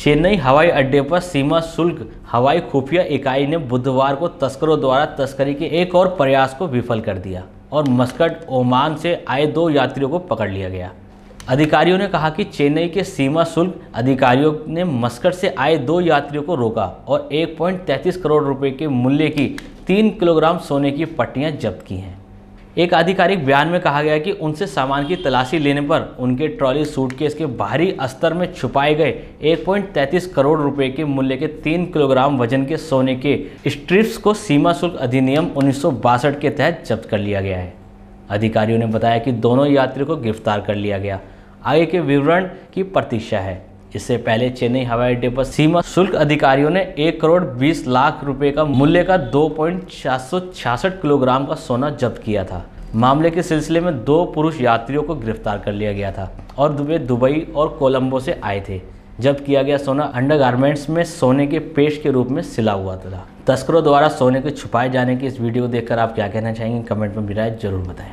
चेन्नई हवाई अड्डे पर सीमा शुल्क हवाई खुफिया इकाई ने बुधवार को तस्करों द्वारा तस्करी के एक और प्रयास को विफल कर दिया और मस्कट ओमान से आए दो यात्रियों को पकड़ लिया गया अधिकारियों ने कहा कि चेन्नई के सीमा शुल्क अधिकारियों ने मस्कट से आए दो यात्रियों को रोका और 1.33 करोड़ रुपए के मूल्य की तीन किलोग्राम सोने की पट्टियां जब्त की हैं एक आधिकारिक बयान में कहा गया कि उनसे सामान की तलाशी लेने पर उनके ट्रॉली सूटकेस के बाहरी अस्तर में छुपाए गए 1.33 करोड़ रुपए के मूल्य के तीन किलोग्राम वजन के सोने के स्ट्रिप्स को सीमा शुल्क अधिनियम उन्नीस के तहत जब्त कर लिया गया है अधिकारियों ने बताया कि दोनों यात्रियों को गिरफ्तार कर लिया गया आगे के विवरण की प्रतीक्षा है इससे पहले चेन्नई हवाई अड्डे पर सीमा शुल्क अधिकारियों ने एक करोड़ बीस लाख रुपए का मूल्य का दो किलोग्राम का सोना जब्त किया था मामले के सिलसिले में दो पुरुष यात्रियों को गिरफ्तार कर लिया गया था और वे दुबई और कोलंबो से आए थे जब किया गया सोना अंडरगारमेंट्स में सोने के पेश के रूप में सिला हुआ था तस्करों द्वारा सोने के छुपाए जाने की इस वीडियो को देखकर आप क्या कहना चाहेंगे कमेंट में बिराए जरूर बताएं